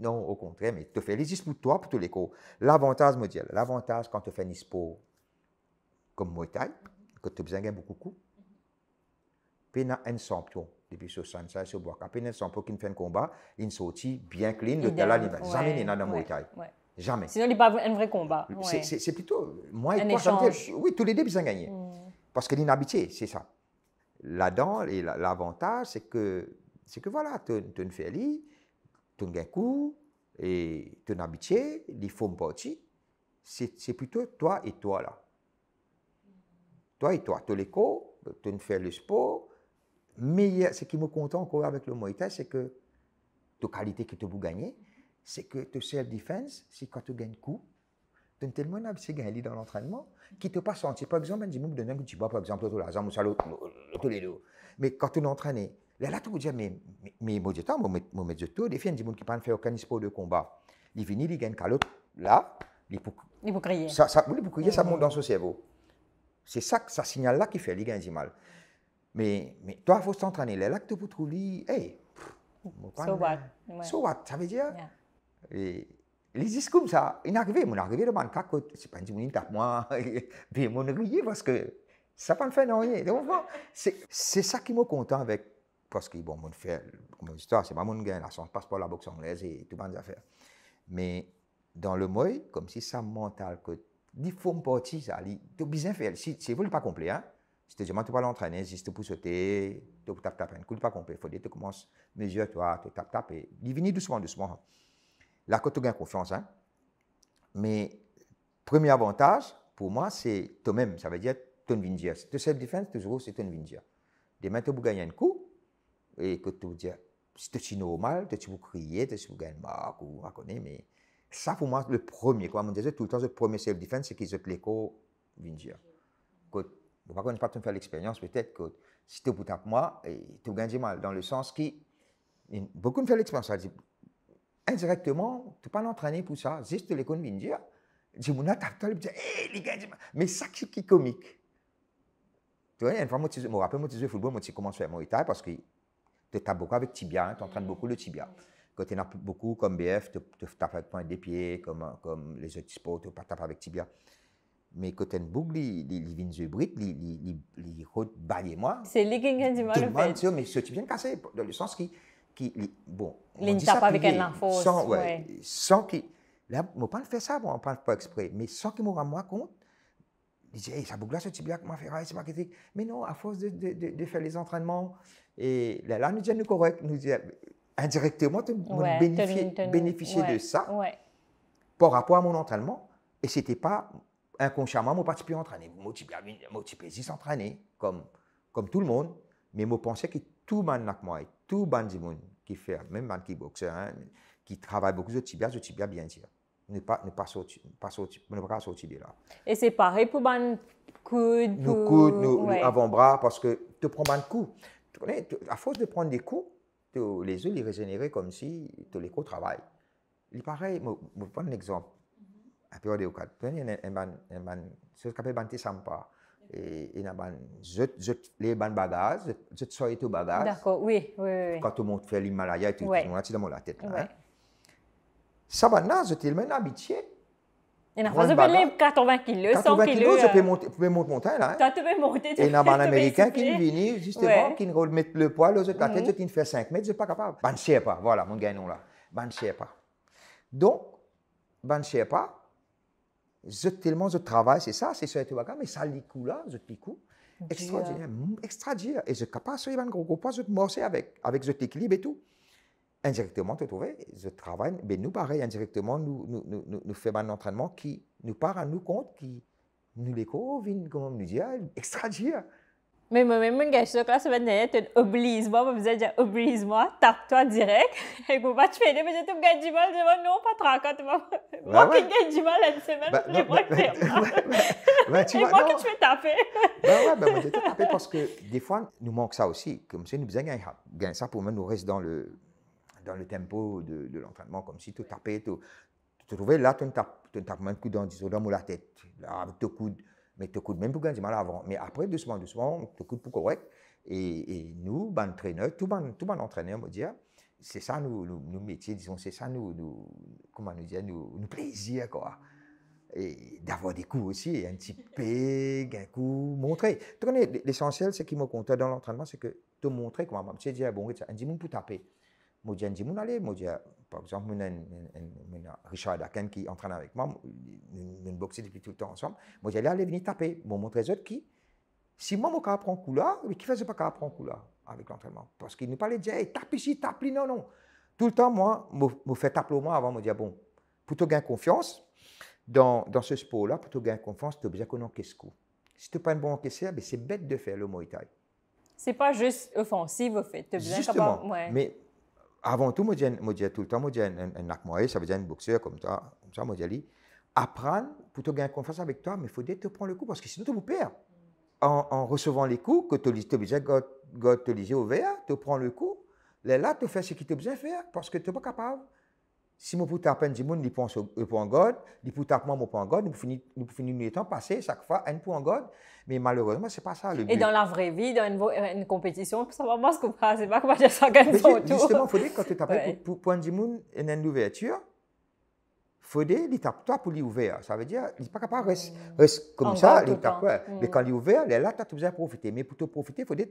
non, au contraire, mais te fais juste pour toi, pour tous les coups. L'avantage, me dire, l'avantage quand tu fais un sport comme moi, que tu kutubzenga bukuku pena un champion depuis 65 sur bois pena un champion qui ne fait un combat une sortie bien clean le talent jamais il n'a dans Muay jamais sinon il pas un vrai combat ouais. c'est plutôt moi et un toi échange. oui tous les deux ils ont mm. parce que l'inhabitué c'est ça là-dedans l'avantage c'est que c'est que voilà tu ne fais tu ne coup et tu n'habitué les font partie c'est plutôt toi et toi là toi et toi, tu les co, tu ne fais le sport, mais euh, ce qui me content encore avec le moïta c'est que ta qualité que tu peux gagner, c'est que tu self-defense, si quand tu gagnes coup, tu ne tellement pas gagné dans l'entraînement, qui te pas senti. Par exemple, je me donne un petit bois, par exemple, tout la jambe, tous les deux. Mais quand tu l'entraînes, là, là, tu dis, mais, mais, mon Dieu, mon Dieu, tout, des filles, des gens qui ne faire aucun sport de combat, ils viennent, ils gagnent calotte, là, ils pour crier. Ça, ça, crier, ça monte dans son cerveau. C'est ça, que ça signale là qui fait les gains mal. Mais, mais toi, il faut s'entraîner. Les l'acte peux trouver, hey, so, what? Hein. so what? Ça veut dire. Et, les disent comme ça, ils arrivent, ils arrivent devant le cas, c'est pas une minute moi, mais mon riez parce que ça pas fait non rien. C'est ça qui me content avec, parce que bon, mon fait, comme histoire, c'est pas mon gain, la chance passe pas la boxe anglaise et tout le monde affaires. Mais dans le moi, comme si ça mental que ils font partie ça. Tu as besoin de faire. Si si ne le pas complet, hein, c'est justement tu vas l'entraîner juste pour sauter, tu pour tap tap. Tu le pas complet. Il faut que tu commences mesure toi, tu tapes, tap et il vient doucement doucement. Là quand tu gagnes confiance, hein. Mais premier avantage pour moi c'est toi-même. Ça veut dire ton vingier. Tu sais le défense toujours c'est ton vingier. Demain tu peux gagner un coup et que tu dis c'est normal, tu peux crier, tu peux gagner un coup, mais ça, pour moi, le premier, quoi, me disait tout le temps, le premier self-defense, c'est qu'ils ont l'écho, vient dire. Que, ne pas tout faire l'expérience, peut-être que si tu tapes moi, tu gagnes mal, dans le sens qui, beaucoup me font l'expérience, indirectement, tu pas l'entraîner pour ça, juste l'écho, vient dire. Je me dis, hé, du mal !» mais ça qui est comique. Tu vois, une fois, je me rappelle, moi, je jouais le football, je commence à faire mon état parce que tu tapes beaucoup avec tibia, hein, tu entraînes mm. beaucoup le tibia. Quand il y en a beaucoup, comme BF, tu, tu tapes avec point des pieds, comme, comme les autres sports, tu tapes avec tibia. Mais quand tu as une boucle, ils viennent les ils rotent balayer moi. C'est les qui du mal. Tout le monde, sûr, mais ce Tibia est cassé, dans le sens qui. qui bon. tape pas avec un enfant. Sans, oui. sans qui. Là, je ne pas faire ça, bon, on ne parle pas exprès, mais sans qu'il me rende moi compte. Il dit, ça boucle là, ce tibia, comment faire, c'est critique. Mais non, à force de, de, de, faire les entraînements, et là, là nous disons, nous correct, nous disons, indirectement ouais, bénéficier, de ça par rapport à mon entraînement. Et ce n'était pas inconsciemment, mon particulier entraîné. Mon petit plaisir entraîné, comme, comme tout le monde. Mais je pensais que tout le monde, tout le monde qui fait, même le qui boxeur, hein, qui travaille beaucoup de tibia, je tibia bien dire. Ne pas, ne pas sortir, pas ne pas de là. Et c'est pareil pour les coude, nous coudes, avant-bras, parce que tu prends des coup. Tu à force de prendre des coups, les yeux, ils régénéraient comme si tout les travail. Il pareil, je prendre un exemple. Mm-hmm. À période de un un ban, ce sympa. Et un ban, je, je, les bagages, je te D'accord, oui, oui, Quand tout le monde fait l'Himalaya et tout, dans la tête. Ça, hein. va, je même je vous bien 80 kilos, 100 kilos. kilos kg, euh, je peux monter, peux monter montagne, là. Hein. Tu peux monter. Tu et un Américain qui vient, justement, ouais. qui remet le poids, là, la tête, mhm. qui fait 5 mètres, je ne suis pas capable. Ben, je ne sais pas, voilà, mon gagnant là. Ben, je ne sais pas. Donc, ben, je ne sais pas. Je, tellement je travaille, c'est ça, c'est ça, tu vois, mais ça, les coups là, je Extraordinaire, extraordinaire. Et je suis capable de faire un gros, poids, je te avec, avec cet équilibre et tout indirectement, tu trouves, je travaille, mais nous, pareil, indirectement, nous, nous, nous, nous faisons un entraînement qui nous part à nous compte, qui nous les vient, comme nous dit, hein, extra-dire. Mais moi-même, je suis là, semaine dernière, tu oblige. moi je me disais, oblige-moi, tape-toi direct, et vous pas te faire, mais je te gagne du mal, je dis, non, pas trop, quand moi, moi qui gagne du mal c'est semaine, plus bah, je moi qui Et moi qui te fais taper. Ben ouais, ben moi, je te taper parce que des fois, nous manque ça aussi, comme si nous besoin gagner ça pour nous rester dans le dans le tempo de, l'entraînement, comme si tu tapais, tu, te trouvais là, tu ne tapes, tu tapes un coup dans ou la tête, là, avec tes coudes, mais te coudes, même pour gagner mal avant. Mais après, doucement, doucement, te coudes pour correct. Et, et nous, ben, entraîneur, tout les tout entraîneur, me dire, c'est ça nous, nous, métier, disons, c'est ça nous, nous, comment nous dire, nous, plaisir, quoi. Et d'avoir des coups aussi, un petit peg, un coup, montrer. L'essentiel, ce qui me compte dans l'entraînement, c'est que te montrer comment, tu dis, bon, un petit pour taper moja njimun ale moi par exemple mon une Richard Aken qui entraîne avec moi nous boxer depuis tout le temps ensemble moi j'allais aller venir taper mon montrer autres qui si moi mon cas prend couleur mais qui faisait pas cas prend couleur avec l'entraînement parce qu'il nous parlait déjà hey, tape ici tape là non non tout le temps moi me fait taper au moins avant me dire ah bon plutôt gagner confiance dans, dans ce sport là plutôt gagner confiance tu obligé qu'on encaisse coup si tu pas une bonne encaisseur ben, c'est bête de faire le Muay Thai c'est pas juste offensive, au fait. Justement, ouais. mais avant tout, je dis tout le temps, je dis un acmoiré, ça veut dire un boxeur comme ça, comme ça, je dis, apprendre pour te gagner confiance avec toi, mais il faut te prends le coup parce que sinon, tu te perds. En, en, recevant les coups, que tu es obligé de te liser au verre, tu prends le coup, là, tu fais ce qu'il te besoin de faire parce que tu n'es pas capable si je peux taper un monde, point gold, en God, je peux taper mon en God, je peux finir mes temps passé chaque fois, un point en God. Mais malheureusement, ce n'est pas ça le but. Et dans la vraie vie, dans une, compétition, ça va pas se comprendre, c'est pas comment ça gagne son tour. Justement, il faut dire quand tu tapes pour, pour, un monde, une ouverture, faut dire, tu tape toi pour l'ouvrir. Ça veut dire, qu'il n'est pas capable de rester, mm. comme ça, il tape ouais. Mais mm. quand il est là, tu as besoin de profiter. Mais pour te profiter, il faut dire,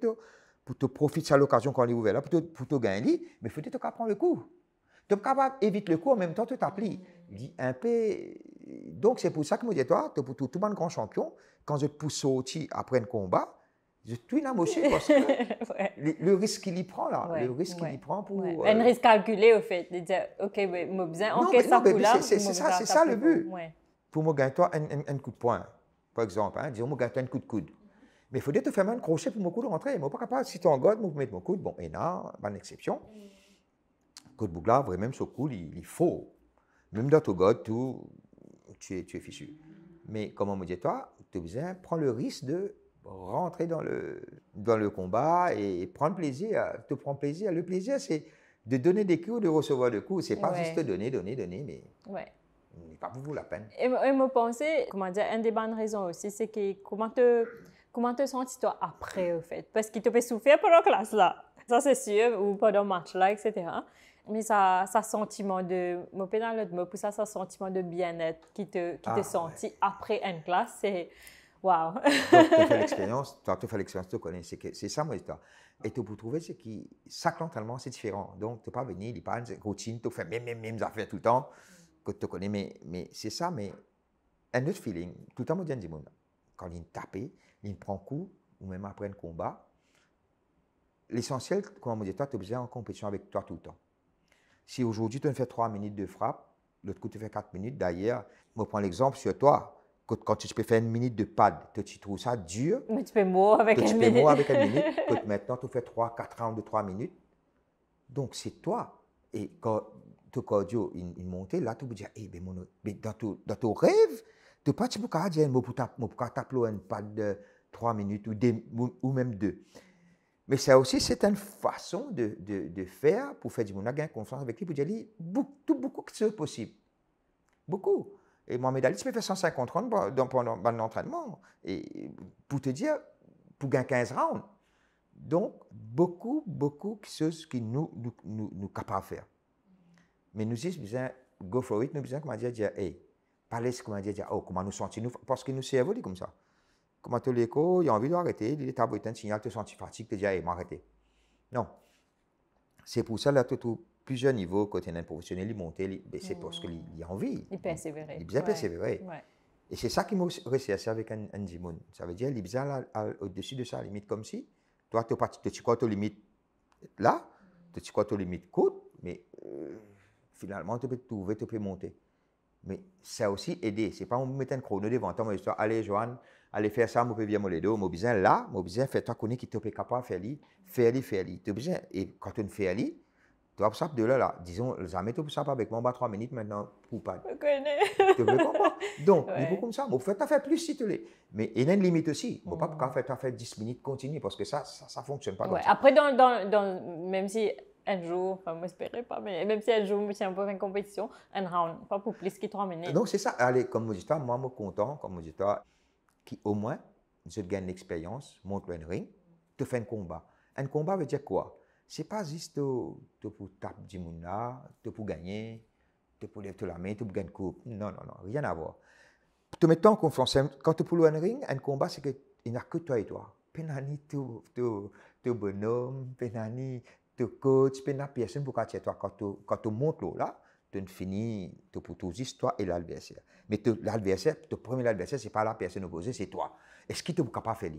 pour te profiter de l'occasion quand il est là, pour te, gagner, mais il faut dire, tu prendre le coup. Tu es capable d'éviter le coup, en même temps, tu t'appliques. Un peu... Donc, c'est pour ça que je dis, toi, tu es pour tout, le monde grand champion. Quand je pousse au tir après un combat, je suis là aussi parce que le, risque qu'il y prend là, le risque qu'il y prend pour. Euh, un risque calculé au fait, de dire, OK, mais moi, besoin, en ça hein, C'est ça, c'est ça le but. Pour moi, gagner toi un, coup de poing, par exemple, hein, disons, moi, gagne un coup de coude. Mais il faudrait te faire un crochet pour mon coude de rentrer. pas capable, si tu es en garde, je peux mettre mon coude. Bon, et là, bonne exception. Mm. Code Bougla, même ce cool, il, il faut. Même dans ton tout tu, es, tu es fichu. Mais comment me disais toi tu prends le risque de rentrer dans le, dans le combat et, prendre plaisir, te prendre plaisir. Le plaisir, c'est de donner des coups, de recevoir des coups. C'est pas juste donner, donner, donner, mais. Ouais. n'est pas pour vous la peine. Et, me penser, comment dire, une des bonnes raisons aussi, c'est que comment te, comment te sens-tu après, au fait Parce qu'il te fait souffrir pendant la classe, là. Ça, c'est sûr, ou pendant le match, là, etc mais ça, ça sentiment de, mon pénal de pour ça, ça sentiment de bien-être qui te, qui te ah, sentit après une classe, c'est waouh. tu as fait l'expérience, tu fais l'expérience, tu connais, c'est ça mon histoire. Et tu peux trouver ce qui, ça l'entraînement, c'est différent. Donc, tu pas venir, il pas une routine, tu fais même, même, même affaires tout le temps, que tu connais, mais, mais c'est ça, mais un autre feeling, tout le temps, moi, je dis, quand il tape, il prend coup, ou même après un combat, l'essentiel, comme on dit, toi, tu es obligé en compétition avec toi tout le temps. Si aujourd'hui, tu ne fais 3 minutes de frappe, l'autre coup, tu fais 4 minutes. D'ailleurs, je prends l'exemple sur toi. Quand tu peux faire une minute de pad, tu trouves ça dur. Mais tu fais mot avec, une minute. avec une minute. maintenant, tu fais 3, 4 ans de 3 minutes. Donc, c'est toi. Et quand ton cardio une montée là, tu peux dire, eh ben, mon, dans, ton, dans ton rêve, tu pas peux dire, je peux taper un pad de 3 minutes ou, ou même 2. Mais ça aussi, c'est une façon de, faire pour faire du monde gagner confiance avec lui, pour dire tout, beaucoup que c'est possible. Beaucoup. Et Mohamed Ali, tu peux faire 150 rounds pendant, l'entraînement. Et pour te dire, pour gagner 15 rounds. Donc, beaucoup, beaucoup de choses qui nous, nous, nous, capables de faire. Mais nous disons, besoin, go for it, nous disons, comment dire, dire, hey, parlez, comment dire, dire, oh, comment nous sentir, nous, parce que nous c'est évolué comme ça. Comme tous les il il a envie d'arrêter. il à t'as un signal, tu sens fatigué, tu dis, allez, m'arrêter. Non. C'est pour ça, là, tu tout plusieurs niveaux, côté un professionnel, il monte, ben, c'est parce qu'il a envie. Il persévère. Il bien persévérer. Ouais. Et c'est ça qui m'a recherché avec un, un Ça veut dire, il bien au-dessus de sa limite comme si, toi, tu as limite limite là, tu as au limite courtes, mais euh, finalement, tu peux te trouver, tu peux monter. Mais ça aussi aider. C'est pas on mettre un chrono devant toi, mais histoire, allez, Joanne, aller faire ça, je viens les deux, je là, je fais toi connaître qui t'es capable de faire, faire, faire. Tu besoin, et quand tu fais li, tu as besoin de là, là. Disons, jamais tu pas avec moi, trois minutes maintenant pour pas. Je connais. Tu veux comprendre. Donc, il faut comme ça, je as faire plus si tu l'es, Mais il y a une limite aussi. Je ne peux pas faire, faire 10 minutes continue parce que ça, ça ne fonctionne pas. Comme ça. Après, dans, dans, dans, même si un jour, enfin, m'espérez pas, mais même si un jour, si on un peu en compétition, un round, pas pour plus que trois minutes. Donc, c'est ça. Allez, comme je dis, moi, je suis content, comme je dis, qui au moins, je gagne l'expérience, montre le ring, te fait un combat. Un combat veut dire quoi C'est pas juste oh, te pour taper du monde te pour gagner, te pour lever la main, te pour gagner une coupe. Non, non, non, rien à voir. Te mettant en confiance, quand tu pour le ring, un combat, c'est qu'il n'y a que toi et toi. tu tu tu tout bonhomme, penani, tu coach, penani, personne pour qu'à toi quand tu, quand tu montes là tu ne finis, tu tous toi et l'adversaire. Mais l'adversaire, le premier adversaire, ce n'est pas la personne opposée, c'est toi. Est-ce qu'il ne peux pas faire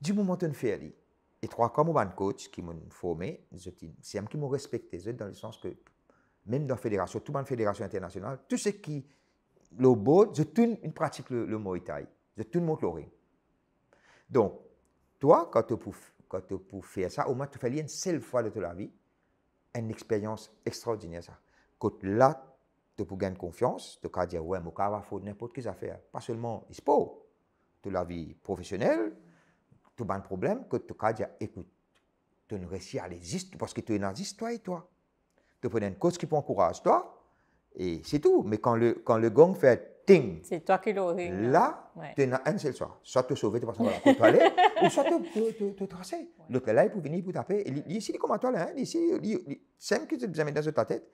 Du moment où tu ne fais ça, et trois, comme mon coach qui m'a formé, c'est un qui m'a respecté, dans le sens que même dans la fédération, tout la fédération internationale, tout ce qui le beau, je une pratique le, mot Muay Thai, je tourne mon chlorine. Donc, toi, quand tu quand tu faire ça, au moins tu fais une seule fois de ta vie, une expérience extraordinaire ça là tu peux gagner confiance, tu peux dire, ouais, mon cas, va faut n'importe quelle affaire. Pas seulement sport, toute la vie professionnelle, tout un problème, que tu peux dire, écoute, tu ne réussis à l'exister parce que tu es artiste toi et toi. Tu prends une cause qui t'encourage, toi, et c'est tout. Mais quand le, quand le gong fait ting, c'est toi qui l'aurais. Là, tu as un seul choix. Soit te sauver, tu passes la aller, ou soit te, te, tracer. Donc là, il peut venir, pour taper. Et, ici, il comme à toi, là. Hein? Ici, il, il, que tu te dans ta tête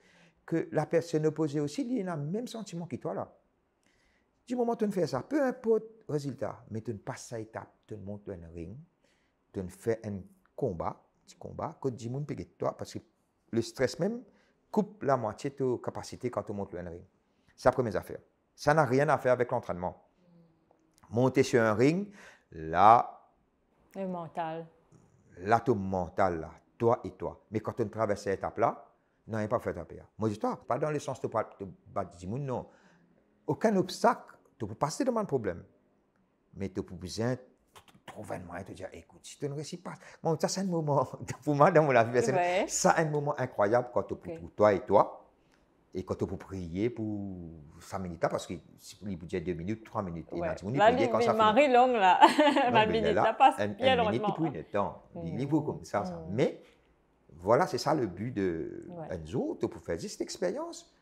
que la personne opposée aussi, il a le même sentiment que toi là. Du moment où tu fais ça, peu importe le résultat, mais tu ne passes à étape, tu montes un ring, tu fais un combat, petit combat, que tu monde toi, parce que le stress même coupe la moitié de ta capacités quand tu montes un ring. C'est la première affaire. Ça n'a rien à faire avec l'entraînement. Monter sur un ring, là. Le mental. Là, ton mental, là, toi et toi. Mais quand tu traverses cette étape-là, non, il a pas fait paix. Moi, je pas dans le sens de battre non. Aucun obstacle, tu peux passer devant le problème. Mais tu peux besoin trouver un moyen de dire, écoute, si tu ne réussis pas, bon, ça c'est un moment, pour moi, dans mon avis, ça c'est un moment incroyable quand tu peux, pour toi et toi, et quand tu peux prier pour 5 minutes, parce que si peux dire 2 minutes, 3 minutes, et là, tu prier quand ça Marie long là, la minute, ça passe bien longtemps. Une minute, puis une temps, mm. niveau comme ça, ça. Mm. Mais, voilà, c'est ça le but de Enzo. Tu peux faire cette expérience.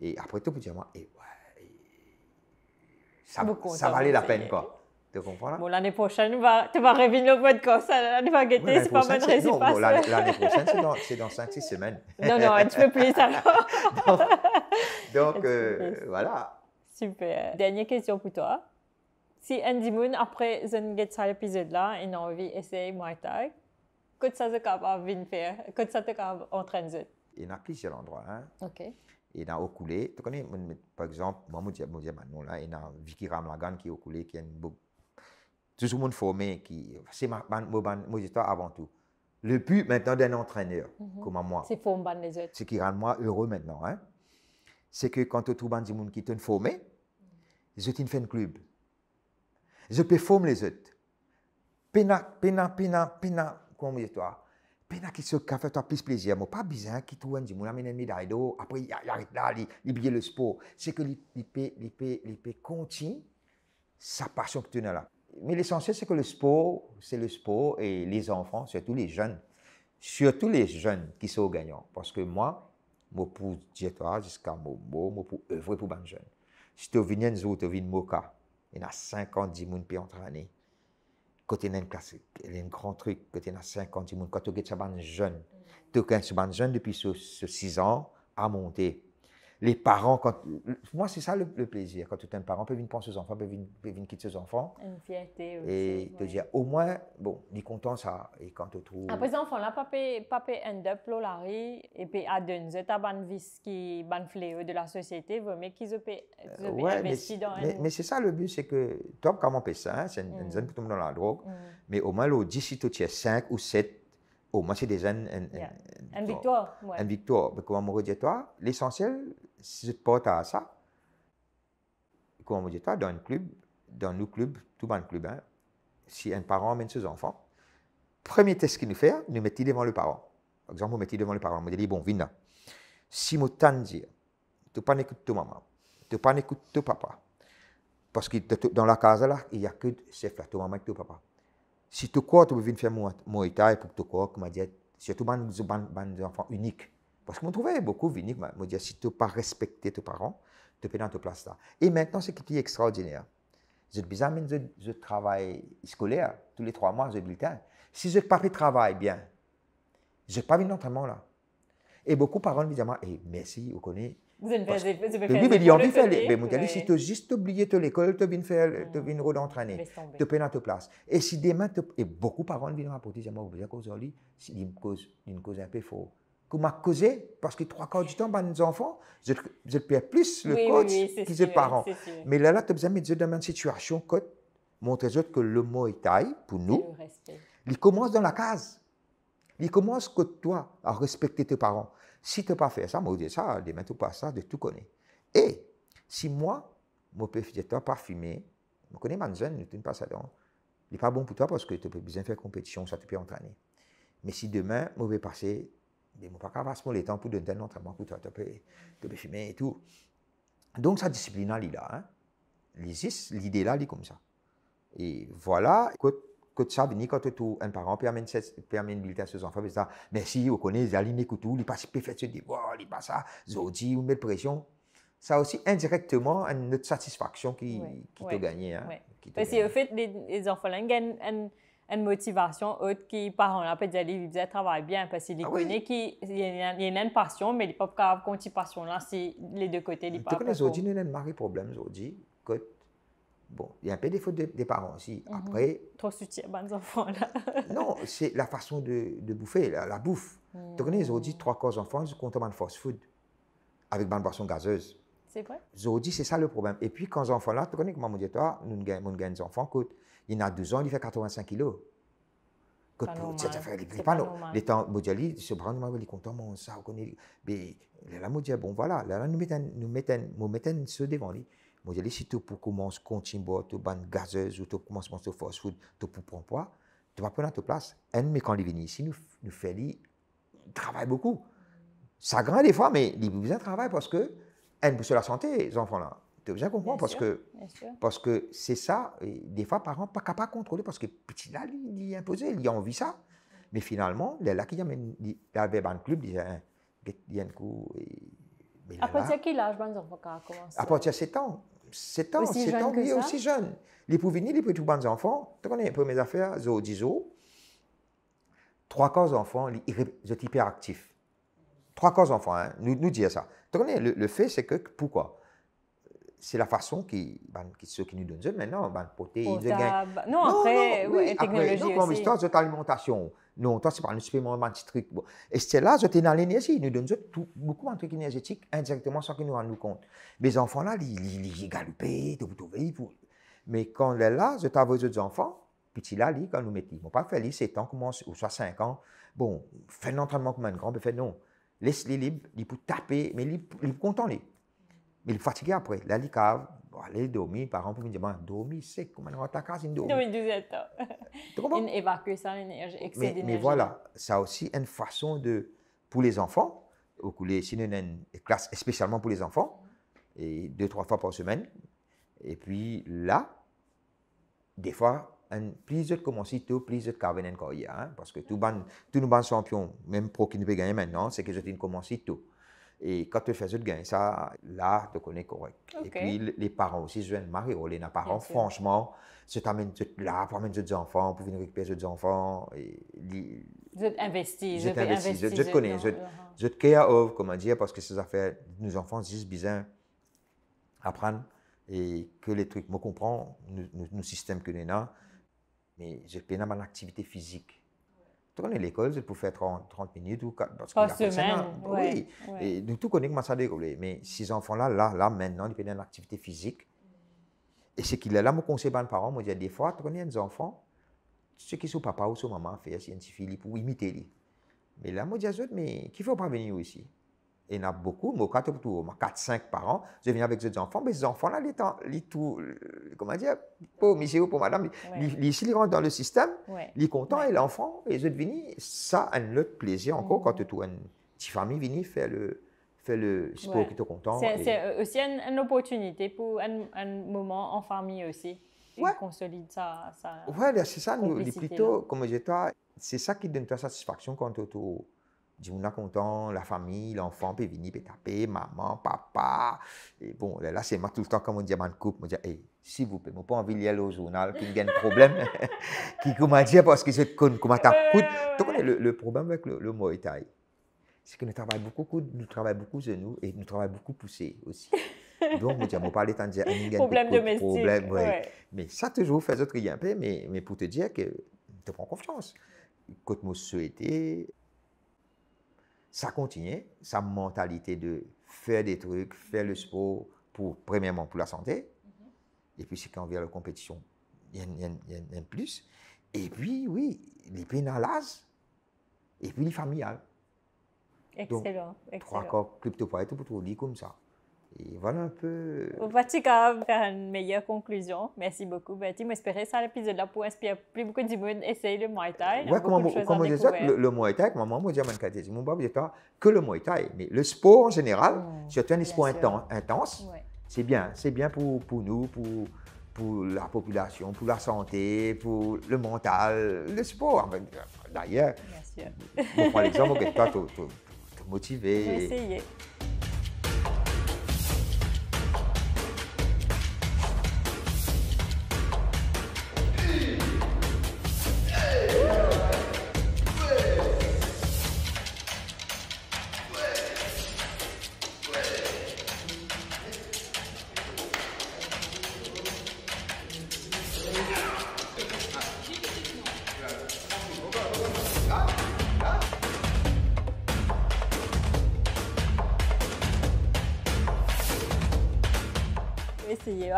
Et après tu peux dire, moi, et eh ouais, eh, ça, ça valait la peine, quoi. Tu comprends Bon, l'année prochaine, tu vas, tu vas revivre le podcast. L'année va guetter, c'est pas mal de Non, bon, l'année prochaine, c'est dans, dans 5-6 semaines. Non, non, tu peux peu plus alors. donc, euh, voilà. Super. Dernière question pour toi. Si Andy Moon, après cet épisode-là, il a envie d'essayer Muay Thai, Qu'est-ce que tu as Qu'est-ce que tu en Transit. Il y en a plusieurs endroits. Hein. OK. Il y a au coulé. Tu connais, par exemple, je me Manou, là, il y a Vicky Ramlagan qui est au coulé, qui est une... tout le monde formé, qui. C'est ma, ma, histoire avant tout. Le but maintenant d'un entraîneur, mhm. comme moi. C'est former les autres. Ce qui rend moi heureux maintenant, hein, c'est que quand tu trouves des gens qui t'ont formé, je une fais un club. Je peux former les autres. Pena, pena, pena, pena, comment dire toi Pena qui se café, toi, plus plaisir. moi pas besoin qui trouve un petit moulin, mais il Après, il arrête là, il brille le sport. C'est que l'IP continue sa passion que tu as là. Mais l'essentiel, c'est que le sport, c'est le sport et les enfants, surtout les jeunes, surtout les jeunes qui sont gagnants. Parce que moi, moi pour dire toi, jusqu'à moi, moi pour œuvrer pour les jeunes. Si tu viens nous, tu viens Moka. Il y a 50, 10 personnes par côté y classe un grand truc côté d'un 50 moun quand tu jeune mm. tu quand jeune depuis 6 ans a monté les parents, quand, moi, c'est ça le, plaisir. Quand tu es un parent, peut venir prendre ses enfants, peut venir, venir quitter ses enfants. Une fierté aussi. Et te dire, au moins, bon, est content ça. Et quand tu trouves. Après, enfin là, papa, papa end up, l'olari, et puis à deux, c'est à ban qui fléau de la société, mais qu'ils ont dans Mais, mais c'est ça le but, c'est que, toi quand on fait ça, c'est mm. une, zone qui tombe dans la drogue, mm. mais au moins, d'ici, tu as 5 ou 7 au moins c'est des zones. un, victoire. Une victoire. Mais comment me redire toi L'essentiel, si tu portes à ça, comme dit, dans un club, dans nos clubs, tout le club, hein, si un parent amène ses enfants, premier test qu'il nous fait, nous mettons devant le parent. Par exemple, nous mettez devant le parent, nous dit bon, viens là. Si tu t'en tu pas ta maman, tu pas écoute ton papa, parce que dans la case là, il n'y a que chef là, maman et ton papa. Si tu crois, tu veux venir faire mon état pour que tu crois dit, surtout dans des enfants uniques. Parce qu'on trouvait beaucoup venir me dire, si tu n'as pas respecté tes parents, tu peux dans ta place là. Et maintenant, c'est qui est extraordinaire, je suis je, travaille scolaire, tous les trois mois, je bulletin. Si je pas fait travail bien, je pas venu d'entraînement là. Et beaucoup de parents me disent, eh, merci, vous connaissez. Vous avez fait Mais si tu as juste oublié de l'école, tu as bien fait, tu as de tu peux dans ta place. Et si demain, et beaucoup de parents viennent moi vous avez une cause, une cause un peu faux qu'on m'a causé, parce que trois quarts du temps, ben, bah, les enfants, je, perds plus le code coach que les parents. Mais là, là, tu as autres dans même situation code montrer aux autres que le mot est taille pour nous. Il commence dans la case. Il commence que toi, à respecter tes parents. Si tu n'as pas fait ça, moi, je dis ça, demain, tu pas ça, de tout connaître. Et si moi, je peux faire pas fumer, je connais ma zone, je ne pas ça Il n'est pas bon pour toi parce que tu peux bien faire compétition, ça te peut entraîner. Mais si demain, je vais passer des ne pas capable pour les temps pour donner un entraînement pour toi, tu peux fumer et tout. Donc, sa discipline là, hein. l'idée là, est comme ça. Et voilà, que tu ça vient, quand es un parent permet une habilité à ses enfants, mais ça, merci, on connaît, ils alignent tout, ils passent, fait ce débat, il pas ça, ils vous mettre pression. Ça aussi, indirectement, une autre satisfaction qui, qui te gagne. Hein, Parce en fait, les, enfants là, gagnent une motivation autre qui par on peut dire lui il travaille bien parce qu'il ah oui. qu'il y, y a une passion mais il pas capable quand passion là c'est les deux côtés il pas les aujourd'hui, il y a un mari problème aujourd'hui que bon il y a un peu des fautes des parents aussi mhm. après trop soutien les enfants là non c'est la façon de, de bouffer la, la bouffe mhm. tu connais aujourd'hui trois quarts enfants ils consomment de fast food avec une boisson gazeuse c'est vrai aujourd'hui c'est ça le problème et puis quand les enfants là tu connais comment on dit toi nous gagnons des enfants coûte il a deux ans, il fait 85 kilos. ne c'est pas Les temps, Moudjali, ce bras il est content, ça, on Mais là, Moudjali, bon voilà, là, nous mettons, nous mettons, nous mettons ce devant lui. Moudjali, si tu pour commencer, continuer, tu bandes gazeuses, ou tu commences à fast food, tu pour prendre poids, tu vas prendre ta place. mais quand il vient ici, nous, nous fait, lui, travaille beaucoup. Ça grand des fois, mais il a besoin de travail parce que, elle, pour la santé, les enfants-là bien comprendre parce, que, c'est ça, des fois, parents ne sont pas capables de contrôler parce que petit là, il y imposé, il a envie ça. Mais finalement, il est là qu'il y a même, il avait un club, hein, il y a un coup. À partir de quel âge, les enfants commencent À partir de 7 ans. 7 ans, aussi 7 ans, il est aussi jeune. Les pour venir, les petits bons enfants, tu connais un peu mes affaires, zo, 10 trois quarts d'enfants, ils sont hyperactifs. Trois quarts d'enfants, hein, nous, nous dire ça. Tu connais, le fait, c'est que, pourquoi c'est la façon qui, ben, qui ceux qui nous donnent maintenant, ben, porter, oh, gain. Non, après, non, non, oui, technologie après, aussi. histoire de l'alimentation. Non, toi, c'est pas un supplément petit truc Et c'est là, j'étais dans l'énergie. Ils nous donnent tout, beaucoup de trucs énergétiques indirectement sans qu'ils nous rendent compte. Mes enfants-là, ils, ils, ils galopaient, tout, tout, Mais quand ils là, je t'avoue enfants autres enfants, petit là, quand nous mettent. ils m'ont pas fait lire 7 ans, commence, ou soit 5 ans. Bon, fais l'entraînement comme un grand, mais ben, fait non. Laisse-les libres, ils peuvent taper, mais ils sont contents, les il est fatigué après. Là, il cave. Allez dormir, par exemple, me dire, dormir, c'est comment on va ta casa, dormir. Dormir 17 ans. Une comprends? Évacuer ça, d'énergie. Mais voilà, ça aussi, une façon de, pour les enfants, Au les, si une classe spécialement pour les enfants, et deux, trois fois par semaine. Et puis là, des fois, un plus de commencer tôt, plus de carvenir hier, hein, Parce que tout, ban, tout nos bons champions, même pro qui ne peut gagner maintenant, c'est que je commencé tôt. Et quand tu fais ce gain, ça, là, tu connais correct. Et puis, les parents aussi, je viens de marier, oh, les parents, franchement, je t'amène là, pour amener d'autres enfants, pour venir récupérer d'autres enfants. Et, investi, je t'investis, je vais Je, je, te connais, je, uh-huh. je te care of, comment dire, parce que ces affaires, nos enfants, disent bizarre, apprendre et que les trucs, me comprennent, nous, systèmes système que nous avons, mais je fais mon activité physique. Tu connais l'école, c'est pour faire 30, minutes ou 4. Parce Par semaine. oui. Et, donc, tout connaît comment ça déroule. Mais ces enfants-là, là, là, maintenant, ils prennent une activité physique. Et ce qu'il a, là, mon conseil par parents, moi, je dis des fois, tu connais des enfants, ceux qui sont papa ou ce maman, fait, c'est petit Philippe pour imiter. les Mais là, moi, je dis mais qui ne faut pas venir ici et n'a beaucoup, mais quand tu 4-5 par an, je viens avec des enfants, mais ces enfants-là, ils sont tout, euh, comment dire, pour monsieur ou pour madame, ils rentrent dans le système, ils sont contents, et l'enfant, et je deviens, ça, un autre plaisir encore, quand mm. tu as une petite famille, vini faire le, fait le sport ouais. qui te content. C'est, aussi une, opportunité pour un, moment en famille aussi. Ouais. consolide ça. ça ben, c'est ça. plutôt, comme je c'est ça qui donne ta satisfaction quand tu je suis content, la famille, l'enfant peut venir, peut taper, maman, papa. Et bon, là, c'est moi tout le temps, comme on dit, man coupe, je me dis « s'il vous plaît, je n'ai pas envie de lire le journal, qu'il y a un problème, qui comment dire, parce que c'est comment t'écoutes. Tu connais le, le, problème avec le, le Muay c'est que nous travaillons beaucoup, nous travaillons beaucoup sur nous et nous travaillons beaucoup poussé aussi. Donc, je ne parle pas de dire, problème domestique. Problème, ouais. Ouais. Mais ça, toujours, fait autre rien, mais, mais pour te dire que tu prends confiance. Quand je souhaité, ça continue, sa mentalité de faire des trucs, faire le sport, pour, premièrement pour la santé, mm-hmm. et puis c'est quand vient la compétition, il y, a un plus. Et puis, oui, les pénales, et puis les familiales. Excellent. Donc, excellent. Trois corps crypto pour tout pour tout, comme ça. Et voilà un peu. Euh, on va faire une meilleure conclusion. Merci beaucoup, ben, Tu J'espère que cet épisode-là pour inspirer plus beaucoup de monde essayer le Muay Thai. Oui, comme, comme on le, le Muay Thai, maman me dit, mon papa pas que le Muay Thai. Mais le sport en général, oh, surtout un sport intense, c'est bien. C'est bien pour, pour nous, pour, pour la population, pour la santé, pour le mental, le sport. D'ailleurs, bien sûr. l'exemple par exemple, tu es motivé. Je vais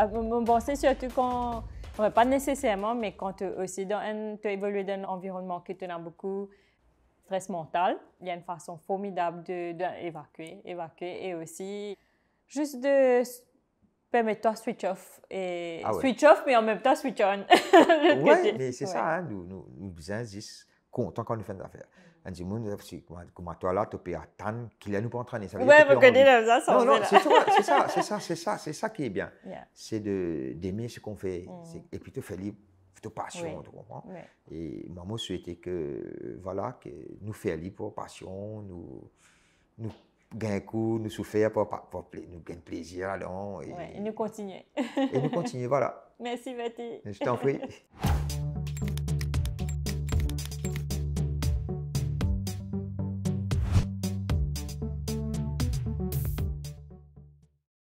Ah, bon, c'est surtout quand, ouais, pas nécessairement, mais quand tu aussi dans un, tu évolues dans un environnement qui te donne beaucoup stress mental, il y a une façon formidable d'évacuer, de, de évacuer et aussi juste de permettre-toi switch off et ah switch off mais en même temps switch on. oui, mais c'est ça, hein, nous, nous, nous, nous qu'on quand on nous fait elle dit, comme toi là, tu peux attendre qu'il ait nous pas entraîné. Ça veut ouais, vous connaissez ça, ça. c'est ça, c'est ça, c'est ça, c'est ça, qui est bien. Yeah. C'est d'aimer ce qu'on fait mm. et puis te faire libre, passion, tu comprends? Oui. Et maman souhaitait que, voilà, que nous faire libre pour passion, nous, nous gagner coup, nous souffrir pour, pour, pour nous gagner plaisir, allons. Et, ouais, et nous continuer. et nous continuer, voilà. Merci, Mathé. Je t'en prie.